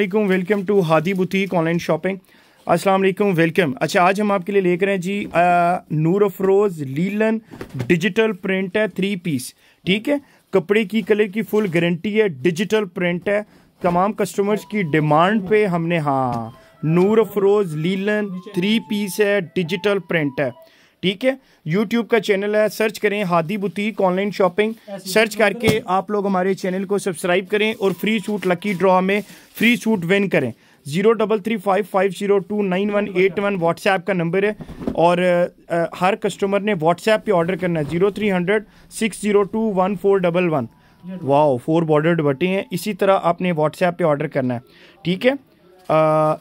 अल्लाम welcome to Hadi boutique online shopping अस्सलाम वालेकुम वेलकम अच्छा आज हम आपके लिए लेकर हैं जी आ, Noor Afroz linen digital print है थ्री पीस ठीक है कपड़े की कलर की फुल गारंटी है डिजिटल प्रिंट है तमाम कस्टमर्स की डिमांड पे हमने हाँ Noor Afroz linen three piece है डिजिटल प्रिंट है ठीक है यूट्यूब का चैनल है सर्च करें Hadi boutique online shopping search करके आप लोग हमारे चैनल को सब्सक्राइब करें और फ्री सूट लकी ड्रॉ में फ्री सूट विन करें zero double three five five zero two nine one eight one WhatsApp का नंबर है और आ, हर कस्टमर ने व्हाट्सएप पे ऑर्डर करना है zero three hundred six zero two one four double one वाओ फोर बॉर्डर बटे हैं इसी तरह आपने व्हाट्सएप पे ऑर्डर करना है ठीक है आ,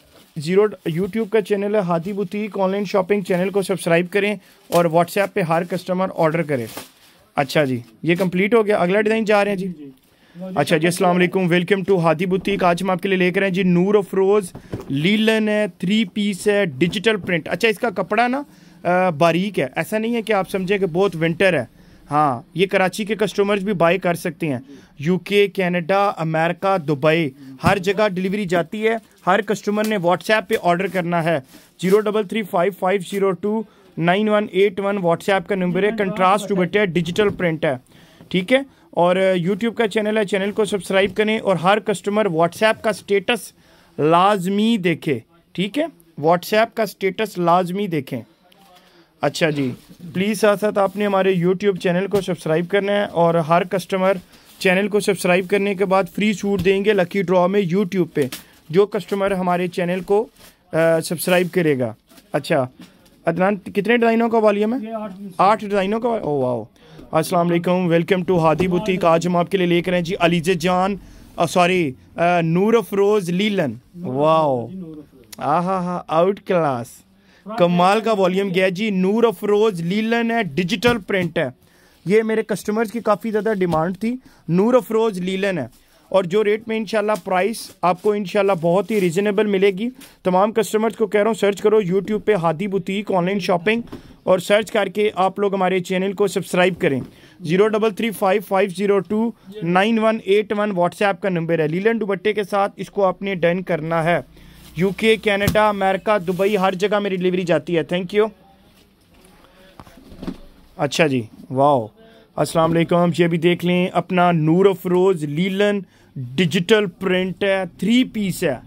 जीरो यूट्यूब का चैनल है Hadi boutique online shopping channel को सब्सक्राइब करें और व्हाट्सएप पे हर कस्टमर ऑर्डर करें अच्छा जी ये कंप्लीट हो गया अगला डिज़ाइन जा रहे हैं जी, अच्छा जी अस्सलाम वालेकुम वेलकम टू हादी बुटीक आज हम आपके लिए लेकर हैं जी नूर अफरोज लीलन है थ्री पीस है डिजिटल प्रिंट अच्छा इसका कपड़ा ना बारीक है ऐसा नहीं है कि आप समझें कि बहुत विंटर है हाँ ये कराची के कस्टमर्स भी बाय कर सकते हैं यूके कनाडा अमेरिका दुबई हर जगह डिलीवरी जाती है हर कस्टमर ने व्हाट्सएप पे ऑर्डर करना है zero double three five five zero two nine one eight one WhatsApp का नंबर है कंट्रास्ट है डिजिटल प्रिंट है ठीक है और यूट्यूब uh, का चैनल है चैनल को सब्सक्राइब करें और हर कस्टमर व्हाट्सएप का स्टेटस लाजमी देखें ठीक है व्हाट्सएप का स्टेटस लाजमी देखें अच्छा जी प्लीज़ साथ साथ आपने हमारे यूट्यूब चैनल को सब्सक्राइब करना है और हर कस्टमर चैनल को सब्सक्राइब करने के बाद फ्री छूट देंगे लकी ड्रॉ में यूट्यूब पे जो कस्टमर हमारे चैनल को सब्सक्राइब करेगा अच्छा अदनान कितने डिज़ाइनों का वाली है आठ डिज़ाइनों का ओ वाह अस्सलाम वालेकुम वेलकम टू हादी बुटीक आज हम आपके लिए ले हैं जी अलीजे जान सॉरी नूर अफरोज़ लीलन वाह हा आउट क्लास कमाल का वॉल्यूम गया जी नूर अफरोज लीलन है डिजिटल प्रिंट है ये मेरे कस्टमर्स की काफ़ी ज़्यादा डिमांड थी नूर अफरोज लीलन है और जो रेट में इनशाला प्राइस आपको इनशाला बहुत ही रिजनेबल मिलेगी तमाम कस्टमर्स को कह रहा हूँ सर्च करो यूट्यूब पे हादी बुटीक ऑनलाइन शॉपिंग और सर्च करके आप लोग हमारे चैनल को सब्सक्राइब करें zero double three five five zero two nine one eight one WhatsApp का नंबर है लीलन दुबट्टे के साथ इसको आपने डन करना है यूके कनाडा अमेरिका दुबई हर जगह मेरी डिलीवरी जाती है थैंक यू अच्छा जी वाओ अस्सलाम वालेकुम ये भी देख लें अपना Noor Afroz linen digital print है थ्री पीस है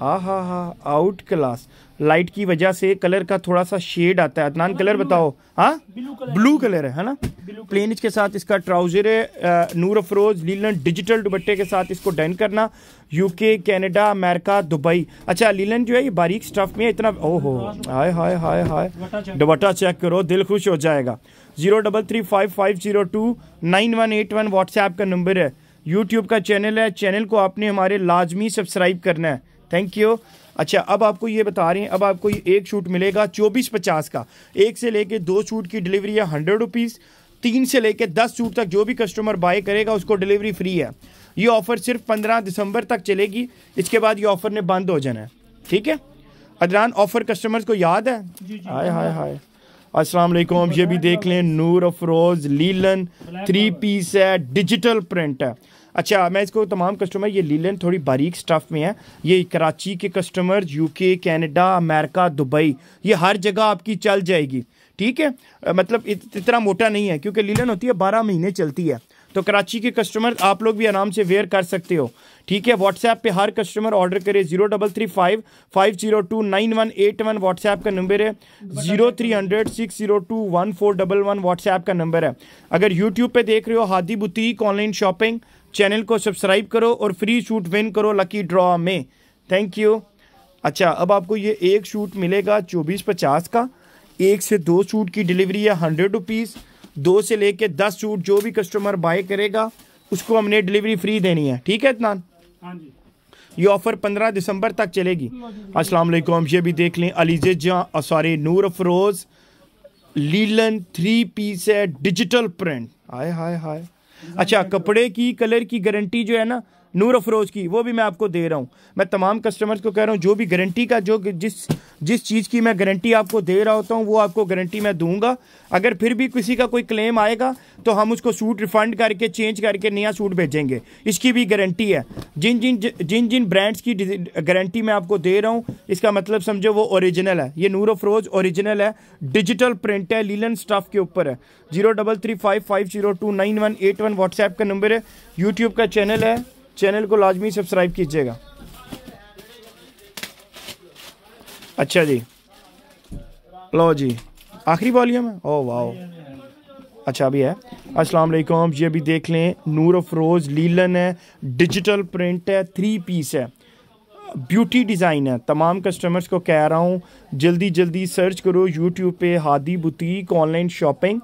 हाँ हा हा आउट क्लास लाइट की वजह से कलर का थोड़ा सा शेड आता है अदनान कलर बताओ हाँ ब्लू कलर है ना प्लेन के साथ इसका ट्राउजर है नूर अफरोज लीलन डिजिटल दुबट्टे के साथ इसको डन करना यूके कनाडा अमेरिका दुबई अच्छा लीलन जो है ये बारीक स्टफ में इतना हो हाय हाय हाय हाय दुबट्टा चेक करो दिल खुश हो जाएगा zero double three five five zero two nine one eight one WhatsApp का नंबर है यूट्यूब का चैनल है चैनल को आपने हमारे लाजमी सब्सक्राइब करना है थैंक यू अच्छा अब आपको ये बता रहे हैं अब आपको ये एक शूट मिलेगा चौबीस पचास का एक से लेके दो शूट की डिलीवरी है हंड्रेड रुपीज़ तीन से लेके दस शूट तक जो भी कस्टमर बाय करेगा उसको डिलीवरी फ्री है ये ऑफ़र सिर्फ पंद्रह दिसंबर तक चलेगी इसके बाद ये ऑफ़र ने बंद हो जाना है ठीक है अदरान ऑफ़र कस्टमर्स को याद है हाय हाय हाय अस्सलाम वालेकुम ये भी देख लें Noor Afroz linen three piece है डिजिटल प्रिंट है अच्छा मैं इसको तमाम कस्टमर ये लीलन थोड़ी बारीक स्टफ़ में है ये कराची के customer UK Canada America Dubai ये हर जगह आपकी चल जाएगी ठीक है मतलब इत, इतना मोटा नहीं है क्योंकि लीलन होती है बारह महीने चलती है तो कराची के कस्टमर आप लोग भी आराम से वेयर कर सकते हो ठीक है व्हाट्सएप पे हर कस्टमर ऑर्डर करे zero double three five five zero two nine one eight one WhatsApp का नंबर है zero three hundred six zero two one four double one WhatsApp का नंबर है अगर यूट्यूब पे देख रहे हो Hadi boutique online shopping channel को सब्सक्राइब करो और फ्री शूट विन करो लकी ड्रॉ में थैंक यू अच्छा अब आपको ये एक शूट मिलेगा चौबीस पचास का एक से दो शूट की डिलीवरी है हंड्रेड रुपीज़ दो से लेके दस सूट जो भी कस्टमर बाय करेगा उसको हमने डिलीवरी फ्री देनी है ठीक है इतना हाँ ये ऑफ़र पंद्रह दिसंबर तक चलेगी अस्सलाम वालेकुम ये भी देख लें Alizeh Jahan sorry Noor Afroz linen three piece है डिजिटल प्रिंट हाय हाय हाय अच्छा कपड़े की कलर की गारंटी जो है ना नूर अफरोज की वो भी मैं आपको दे रहा हूँ मैं तमाम कस्टमर्स को कह रहा हूँ जो भी गारंटी का जो जिस जिस चीज़ की मैं गारंटी आपको दे रहा होता हूँ वो आपको गारंटी मैं दूंगा अगर फिर भी किसी का कोई क्लेम आएगा तो हम उसको सूट रिफंड करके चेंज करके नया सूट भेजेंगे इसकी भी गारंटी है जिन जिन जिन जिन ब्रांड्स की गारंटी मैं आपको दे रहा हूँ इसका मतलब समझो वो ओरिजिनल है ये नूर अफरोज ओरिजिनल है डिजिटल प्रिंट है लीलन स्टफ के ऊपर है zero double three five five zero two nine one eight one WhatsApp का नंबर है यूट्यूब का चैनल है चैनल को लाजमी सब्सक्राइब कीजिएगा अच्छा जी लो जी आखिरी वॉल्यूम है ओ वाह अच्छा अभी है अस्सलाम वालेकुम ये अभी देख लें नूर अफरोज़ लीलन है डिजिटल प्रिंट है थ्री पीस है ब्यूटी डिज़ाइन है तमाम कस्टमर्स को कह रहा हूँ जल्दी जल्दी सर्च करो यूट्यूब पे Hadi boutique online shopping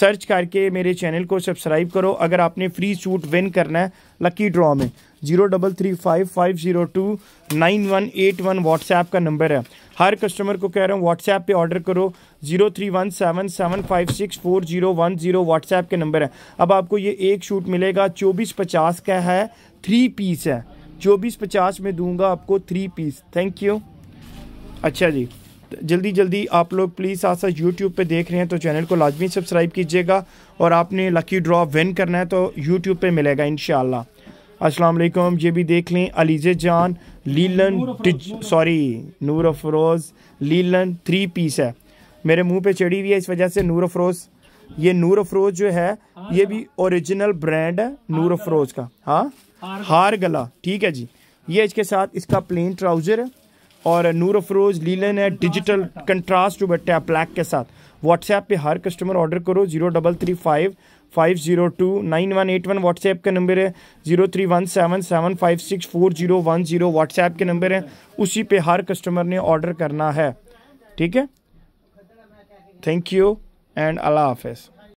search करके मेरे चैनल को सब्सक्राइब करो अगर आपने फ्री सूट विन करना है लकी ड्रॉ में zero double three five five zero two nine one eight one WhatsApp का नंबर है हर कस्टमर को कह रहा हूँ व्हाट्सएप पे ऑर्डर करो zero three one seven seven five six four zero one zero WhatsApp के नंबर है अब आपको ये एक शूट मिलेगा चौबीस पचास का है थ्री पीस है चौबीस पचास में दूंगा आपको थ्री पीस थैंक यू अच्छा जी जल्दी जल्दी आप लोग प्लीज़ साथ साथ यूट्यूब पे देख रहे हैं तो चैनल को लाजमी सब्सक्राइब कीजिएगा और आपने लकी ड्रॉ विन करना है तो यूट्यूब पे मिलेगा इन शाला वालेकुम ये भी देख लें Alizeh Jaan linen sorry Noor Afroz linen three piece है मेरे मुंह पे चढ़ी हुई है इस वजह से नूर अफरोज़ ये नूर अफरोज जो है ये भी ओरिजिनल ब्रांड है नूर अफरोज का हाँ हार गला ठीक है जी ये इसके साथ इसका प्लेन ट्राउज़र है और नूर अफरोज लीलन है डिजिटल कंट्रास्ट जो बैठे ब्लैक के साथ व्हाट्सएप पे हर कस्टमर ऑर्डर करो zero double three five five zero two nine one eight one WhatsApp का नंबर है zero three one seven seven five six four zero one zero WhatsApp के नंबर है उसी पे हर कस्टमर ने ऑर्डर करना है ठीक है थैंक यू एंड अल्लाह हाफिज़